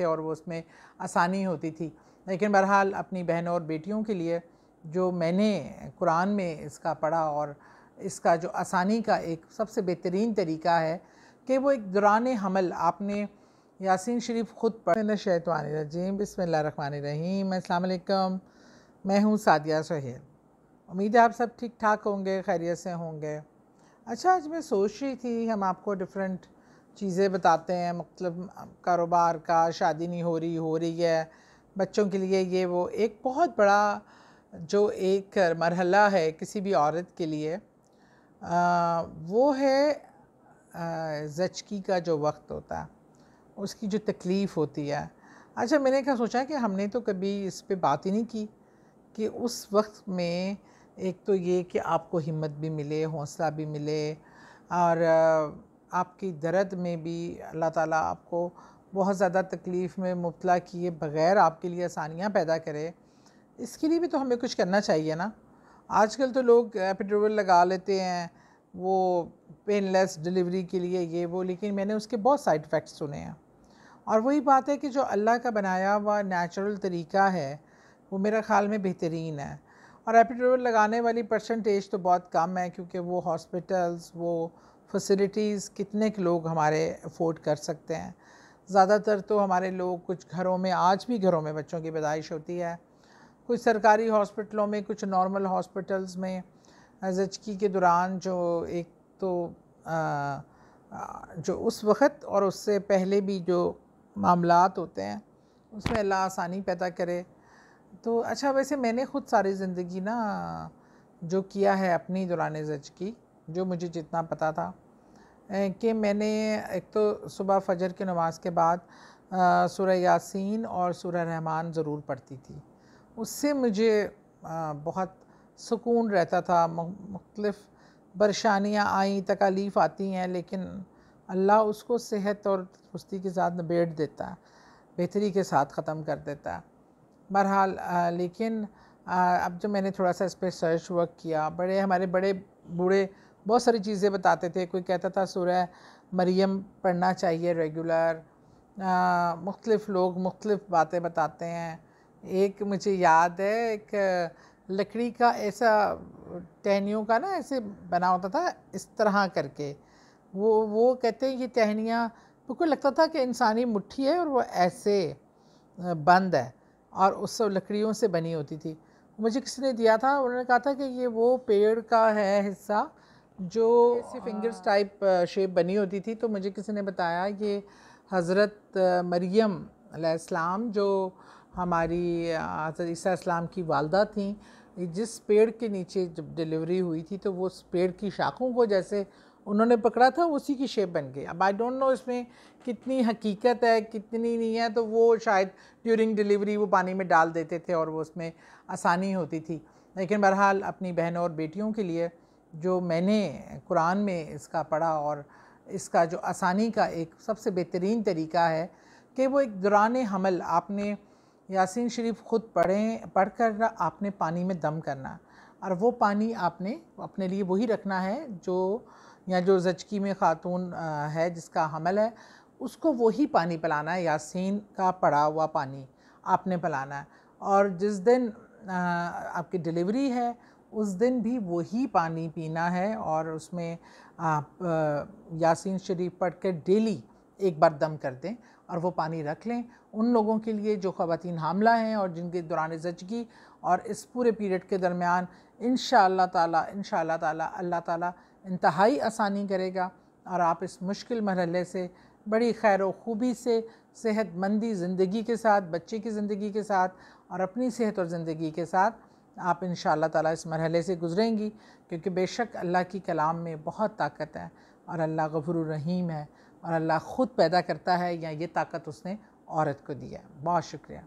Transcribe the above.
थे और वो उसमें आसानी होती थी लेकिन बहरहाल अपनी बहनों और बेटियों के लिए जो मैंने कुरान में इसका पढ़ा और इसका जो आसानी का एक सबसे बेहतरीन तरीका है कि वो एक दुरान हमल आपने यासीन शरीफ ख़ुद पढ़ शैतवान रजीम बसमान रहीम अलकम मैं हूँ सादिया सहेल उम्मीद है आप सब ठीक ठाक होंगे खैरियत से होंगे अच्छा आज मैं सोच रही थी हम आपको डिफरेंट चीज़ें बताते हैं मतलब कारोबार का शादी नहीं हो रही हो रही है बच्चों के लिए ये वो एक बहुत बड़ा जो एक मरहला है किसी भी औरत के लिए आ, वो है जचकी का जो वक्त होता है उसकी जो तकलीफ़ होती है अच्छा मैंने क्या सोचा कि हमने तो कभी इस पर बात ही नहीं की कि उस वक्त में एक तो ये कि आपको हिम्मत भी मिले हौसला भी मिले और आपकी दर्द में भी अल्लाह ताला आपको बहुत ज़्यादा तकलीफ़ में मुबला किए बग़ैर आपके लिए आसानियाँ पैदा करे इसके लिए भी तो हमें कुछ करना चाहिए ना आजकल तो लोग एपिड्रोवल लगा लेते हैं वो पेनलेस डिलीवरी के लिए ये वो लेकिन मैंने उसके बहुत साइड इफ़ेक्ट्स सुने हैं और वही बात है कि जो अल्लाह का बनाया हुआ नेचुरल तरीका है वो मेरा ख़्याल में बेहतरीन है और एपिड्रोवल लगाने वाली परसेंटेज तो बहुत कम है क्योंकि वो हॉस्पिटल्स वो फैसिलिटीज़ कितने के लोग हमारे अफोर्ड कर सकते हैं ज़्यादातर तो हमारे लोग कुछ घरों में आज भी घरों में बच्चों की पैदाइश होती है कुछ सरकारी हॉस्पिटलों में कुछ नॉर्मल हॉस्पिटल्स में जचकी के दौरान जो एक तो आ, जो उस वक़्त और उससे पहले भी जो मामला होते हैं उसमें अल्लाह आसानी पैदा करे तो अच्छा वैसे मैंने ख़ुद सारी ज़िंदगी ना जो किया है अपनी दौरान जचकी जो मुझे जितना पता था कि मैंने एक तो सुबह फजर की नमाज़ के बाद सूर्य यासीन और सूर्य रहमान ज़रूर पढ़ती थी उससे मुझे आ, बहुत सुकून रहता था मुख्तलफ परेशानियाँ आई तकालीफ़ आती हैं लेकिन अल्लाह उसको सेहत और दुरुस्ती के साथ नबेट देता है बेहतरी के साथ ख़त्म कर देता है बहरहाल लेकिन आ, अब जो मैंने थोड़ा सा इस पर सर्च वर्क किया बड़े हमारे बड़े बूढ़े बहुत सारी चीज़ें बताते थे कोई कहता था सूर्य मरियम पढ़ना चाहिए रेगुलर मुख्तलिफ़ लोग मुख्तलिफ़ बातें बताते हैं एक मुझे याद है एक लकड़ी का ऐसा टहनियों का ना ऐसे बना होता था इस तरह करके वो वो कहते हैं कि टहनियाँ बिल्कुल लगता था कि इंसानी मुट्ठी है और वो ऐसे बंद है और उस लकड़ियों से बनी होती थी मुझे किसी ने दिया था उन्होंने कहा था कि ये वो पेड़ का है हिस्सा जो ऐसे फिंगर्स टाइप शेप बनी होती थी तो मुझे किसी ने बताया ये हज़रत मरियम अलैहिस्सलाम जो हमारी हज़रत ईसा इस्लाम की वालदा थी जिस पेड़ के नीचे जब डिलीवरी हुई थी तो वो उस पेड़ की शाखों को जैसे उन्होंने पकड़ा था उसी की शेप बन गई अब आई डोंट नो इसमें कितनी हकीकत है कितनी नहीं है तो वो शायद ड्यूरिंग डिलीवरी वो पानी में डाल देते थे और वो उसमें आसानी होती थी लेकिन बहरहाल अपनी बहनों और बेटियों के लिए जो मैंने कुरान में इसका पढ़ा और इसका जो आसानी का एक सबसे बेहतरीन तरीका है कि वो एक दुरान हमल आपने यासीन शरीफ ख़ुद पढ़ें पढ़ कर आपने पानी में दम करना और वो पानी आपने अपने लिए वही रखना है जो या जो जचकी में ख़ातून है जिसका हमल है उसको वही पानी पिलाना है यासीन का पड़ा हुआ पानी आपने पिलाना है और जिस दिन आपकी डिलीवरी है उस दिन भी वही पानी पीना है और उसमें आप यासीन शरीफ पढ़ कर डेली एक बार दम कर दें और वो पानी रख लें उन लोगों के लिए जो ख़वान हामला हैं और जिनके दौरान जचगी और इस पूरे पीरियड के दरमियान इन ताला इन ताला अल्लाह ताला इंतहाई आसानी करेगा और आप इस मुश्किल मरहले से बड़ी खैर खूबी से सेहतमंदी ज़िंदगी के साथ बच्चे की ज़िंदगी के साथ और अपनी सेहत और ज़िंदगी के साथ आप इन ताला इस मरहले से गुज़रेंगी क्योंकि बेशक अल्लाह की कलाम में बहुत ताकत है और अल्लाह गबर रहीम है और अल्लाह ख़ुद पैदा करता है या ये ताकत उसने औरत को दिया है बहुत शुक्रिया